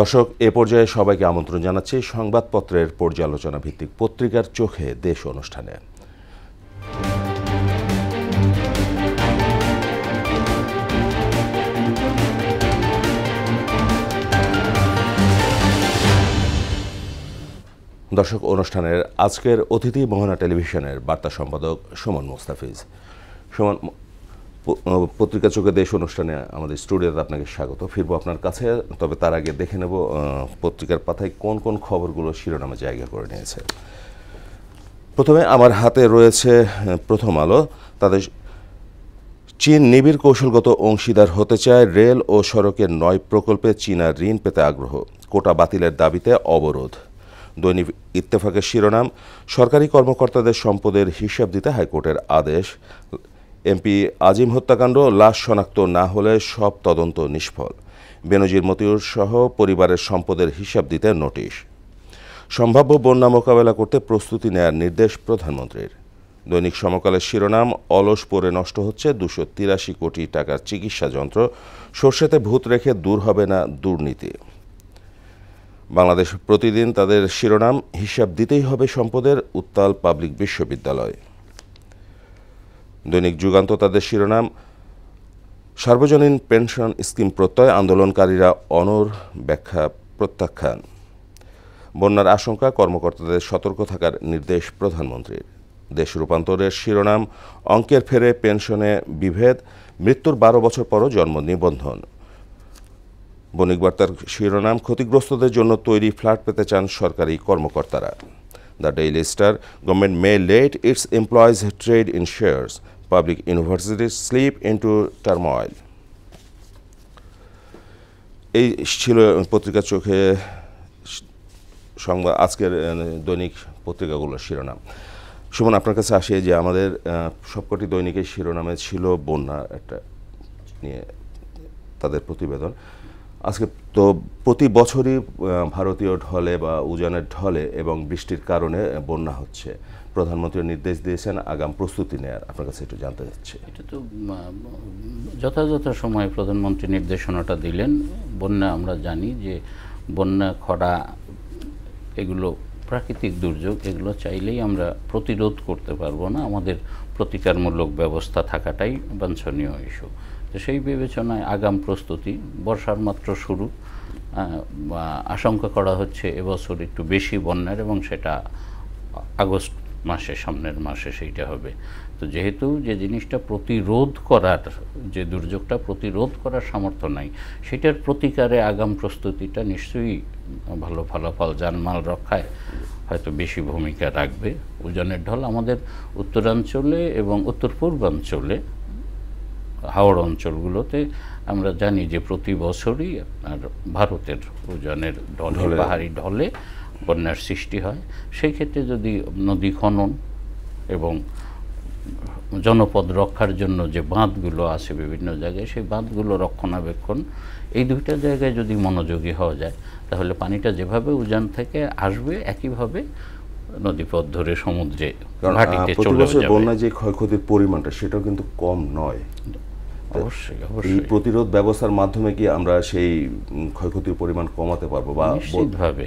দর্শক এ পর্যায়ে সবাইকে আমন্ত্রণ জানাচ্ছি সংবাদপত্রের পর্যালোচনা ভিত্তিক পত্রিকার চোখে দেশ অনুষ্ঠানে দর্শক অনুষ্ঠানের আজকের অতিথি মোহনা টেলিভিশনের বার্তা সম্পাদক সুমন মুস্তাফিজ সুমন পত্রিকা চোখে দেশ অনুষ্ঠানে আমাদের স্টুডিওতে আপনাকে স্বাগত ফিরবো আপনার কাছে তবে তার আগে দেখে নেব পত্রিকার পাতায় কোন কোন খবরগুলো শিরোনামে জায়গা করে নিয়েছে প্রথমে আমার হাতে রয়েছে প্রথম আলো তাদের চীন নিবিড় কৌশলগত অংশীদার হতে চায় রেল ও সড়কের নয় প্রকল্পে চীনা ঋণ পেতে আগ্রহ কোটা বাতিলের দাবিতে অবরোধ দৈনিক ইত্তেফাকের শিরোনাম সরকারি কর্মকর্তাদের সম্পদের হিসাব দিতে হাইকোর্টের আদেশ এমপি আজিম হত্যাকাণ্ড লাশ শনাক্ত না হলে সব তদন্ত নিষ্ফল বেনজির মতিউর সহ পরিবারের সম্পদের হিসাব দিতে নোটিশ সম্ভাব্য বন্যা মোকাবেলা করতে প্রস্তুতি নেয়ার নির্দেশ প্রধানমন্ত্রীর দৈনিক সমকালের শিরোনাম অলস পরে নষ্ট হচ্ছে দুশো তিরাশি কোটি টাকার চিকিৎসা যন্ত্র সর্ষেতে ভূত রেখে দূর হবে না দুর্নীতি বাংলাদেশ প্রতিদিন তাদের শিরোনাম হিসাব দিতেই হবে সম্পদের উত্তাল পাবলিক বিশ্ববিদ্যালয় দৈনিক যুগান্ত তাদের শিরোনাম সার্বজনীন পেনশন স্কিম প্রত্যয় আন্দোলনকারীরা অনর ব্যাখ্যা প্রত্যাখ্যান বন্যার আশঙ্কা কর্মকর্তাদের সতর্ক থাকার নির্দেশ প্রধানমন্ত্রীর দেশ রূপান্তরের শিরোনাম অঙ্কের ফেরে পেনশনে বিভেদ মৃত্যুর বারো বছর পরও জন্ম নিবন্ধন বণিক বার্তার শিরোনাম ক্ষতিগ্রস্তদের জন্য তৈরি ফ্ল্যাট পেতে চান সরকারি কর্মকর্তারা the Daily Star government may let its employees trade in shares public universities slip into turmoil এই ছিল পত্রিকার চোখে সংবাদ আজকের দৈনিক পত্রিকাগুলোর শিরোনাম সুমন আপনার কাছে আসে যে আমাদের সবকটি দৈনিকের শিরোনামে ছিল বন্যা একটা নিয়ে তাদের প্রতিবেদন আজকে তো প্রতি বছরই ভারতীয় ঢলে বা উজানের ঢলে এবং বৃষ্টির কারণে বন্যা হচ্ছে প্রধানমন্ত্রী নির্দেশ দিয়েছেন আগাম প্রস্তুতি নেয়ার আপনার কাছে একটু জানতে চাচ্ছি এটা তো যথাযথ সময়ে প্রধানমন্ত্রী নির্দেশনাটা দিলেন বন্যা আমরা জানি যে বন্যা খরা এগুলো প্রাকৃতিক দুর্যোগ এগুলো চাইলেই আমরা প্রতিরোধ করতে পারবো না আমাদের প্রতিকারমূলক ব্যবস্থা থাকাটাই বাঞ্ছনীয় ইস্যু তো সেই বিবেচনায় আগাম প্রস্তুতি বর্ষার মাত্র শুরু আশঙ্কা করা হচ্ছে এবছর একটু বেশি বন্যার এবং সেটা আগস্ট মাসে সামনের মাসে সেইটা হবে তো যেহেতু যে জিনিসটা প্রতিরোধ করার যে দুর্যোগটা প্রতিরোধ করার সামর্থ্য নাই সেটার প্রতিকারে আগাম প্রস্তুতিটা নিশ্চয়ই ভালো ফলাফল জানমাল রক্ষায় হয়তো বেশি ভূমিকা রাখবে উজানের ঢল আমাদের উত্তরাঞ্চলে এবং উত্তর পূর্বাঞ্চলে হাওড় অঞ্চলগুলোতে আমরা জানি যে প্রতি বছরই আপনার ভারতের উজানের ঢলে পাহাড়ি ঢলে বন্যার সৃষ্টি হয় সেই ক্ষেত্রে যদি নদী খনন এবং জনপদ রক্ষার জন্য যে বাঁধগুলো আছে বিভিন্ন জায়গায় সেই বাঁধগুলো রক্ষণাবেক্ষণ এই দুইটা জায়গায় যদি মনোযোগী হওয়া যায় তাহলে পানিটা যেভাবে উজান থেকে আসবে একইভাবে নদীপথ ধরে সমুদ্রে বন্যা যে ক্ষয়ক্ষতির পরিমাণটা সেটাও কিন্তু কম নয় অবশ্যই অবশ্যই প্রতিরোধ ব্যবস্থার মাধ্যমে কি আমরা সেই ক্ষয়ক্ষতির পরিমাণ কমাতে পারবো বা নিশ্চিতভাবে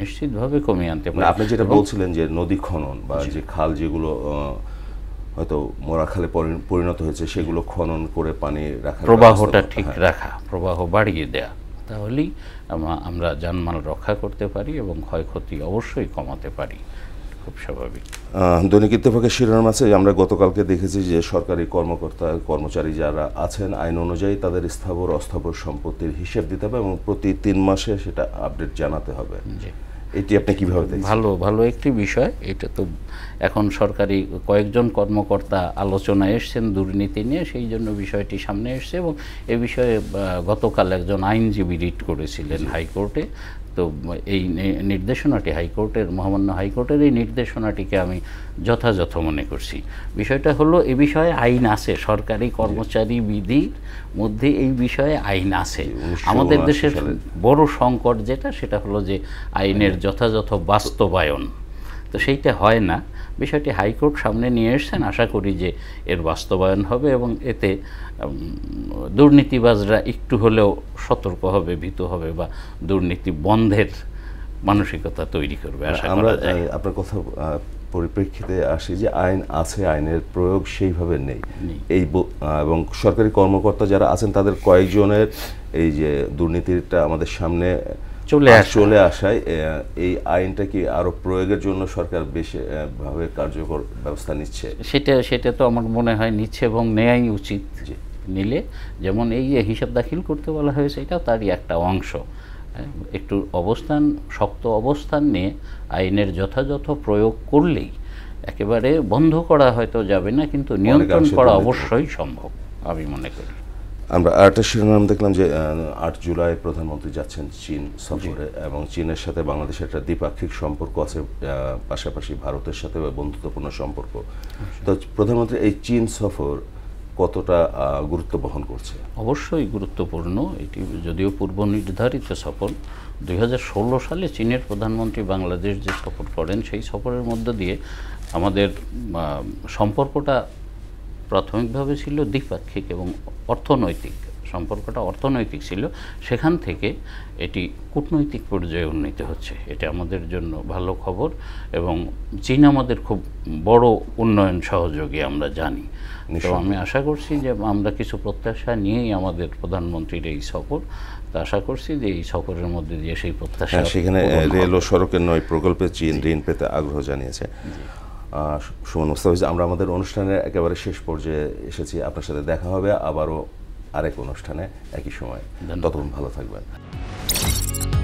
নিশ্চিতভাবে কমিয়ে আনতে মানে পারে আপনি যেটা বলছিলেন যে নদী খনন বা যে খাল যেগুলো হয়তো মোরা খালে পরিণত হয়েছে সেগুলো খনন করে পানি রাখা প্রবাহটা ঠিক রাখা প্রবাহ বাড়িয়ে দেয়া তাহলেই আমরা জানমাল রক্ষা করতে পারি এবং ক্ষয়ক্ষতি অবশ্যই কমাতে পারি খুব স্বাভাবিক দৈনিক ইত্তেফাকের শিরোনাম আছে আমরা গতকালকে দেখেছি যে সরকারি কর্মকর্তা কর্মচারী যারা আছেন আইন অনুযায়ী তাদের স্থাবর অস্থাবর সম্পত্তির হিসেব দিতে হবে এবং প্রতি তিন মাসে সেটা আপডেট জানাতে হবে এটি আপনি কিভাবে ভালো ভালো একটি বিষয় এটা তো এখন সরকারি কয়েকজন কর্মকর্তা আলোচনায় এসছেন দুর্নীতি নিয়ে সেই জন্য বিষয়টি সামনে এসছে এবং এ বিষয়ে গতকাল একজন আইনজীবী রিট করেছিলেন হাইকোর্টে তো এই নির্দেশনাটি হাইকোর্টের মহামান্য হাইকোর্টের এই নির্দেশনাটিকে আমি যথাযথ মনে করছি বিষয়টা হলো এ বিষয়ে আইন আছে সরকারি কর্মচারী বিধির মধ্যে এই বিষয়ে আইন আছে আমাদের দেশের বড় সংকট যেটা সেটা হলো যে আইনের যথাযথ বাস্তবায়ন তো সেইটা হয় না বিষয়টি হাইকোর্ট সামনে নিয়ে এসছেন আশা করি যে এর বাস্তবায়ন হবে এবং এতে দুর্নীতিবাজরা একটু হলেও সতর্ক হবে ভীত হবে বা দুর্নীতি বন্ধের মানসিকতা তৈরি করবে আমরা আপনার কথা পরিপ্রেক্ষিতে আসি যে আইন আছে আইনের প্রয়োগ সেইভাবে নেই এই এবং সরকারি কর্মকর্তা যারা আছেন তাদের কয়েকজনের এই যে দুর্নীতিটা আমাদের সামনে চলে চলে আসায় এই আইনটা কি আরো প্রয়োগের জন্য সরকার বেশি ভাবে কার্যকর ব্যবস্থা নিচ্ছে সেটা সেটা তো আমার মনে হয় নিচ্ছে এবং নেয়াই উচিত নিলে যেমন এই যে হিসাব দাখিল করতে বলা হয়েছে এটাও তারই একটা অংশ একটু অবস্থান শক্ত অবস্থান নিয়ে আইনের যথাযথ প্রয়োগ করলেই একেবারে বন্ধ করা হয়তো যাবে না কিন্তু নিয়ন্ত্রণ করা অবশ্যই সম্ভব আমি মনে করি আমরা আরেকটা শিরোনাম দেখলাম যে আট জুলাই প্রধানমন্ত্রী যাচ্ছেন চীন সফরে এবং চীনের সাথে বাংলাদেশের একটা দ্বিপাক্ষিক সম্পর্ক আছে পাশাপাশি ভারতের সাথে বন্ধুত্বপূর্ণ সম্পর্ক তো প্রধানমন্ত্রী এই চীন সফর কতটা গুরুত্ব বহন করছে অবশ্যই গুরুত্বপূর্ণ এটি যদিও পূর্ব নির্ধারিত সফর দুই সালে চীনের প্রধানমন্ত্রী বাংলাদেশ যে সফর করেন সেই সফরের মধ্য দিয়ে আমাদের সম্পর্কটা প্রাথমিকভাবে ছিল দ্বিপাক্ষিক এবং অর্থনৈতিক সম্পর্কটা অর্থনৈতিক ছিল সেখান থেকে এটি কূটনৈতিক পর্যায়ে উন্নীত হচ্ছে এটা আমাদের জন্য ভালো খবর এবং চীন আমাদের খুব বড় উন্নয়ন সহযোগী আমরা জানি তো আমি আশা করছি যে আমরা কিছু প্রত্যাশা নিয়েই আমাদের প্রধানমন্ত্রীর এই সফর তা আশা করছি যে এই সফরের মধ্যে দিয়ে সেই প্রত্যাশা হ্যাঁ, সেখানে রেল ও সড়কের নয় প্রকল্পে চীন ঋণ পেতে আগ্রহ জানিয়েছে সুমন মুস্তাফিজ আমরা আমাদের অনুষ্ঠানের একেবারে শেষ পর্যায়ে এসেছি আপনার সাথে দেখা হবে আবারও আরেক অনুষ্ঠানে একই সময় ততক্ষণ ভালো থাকবেন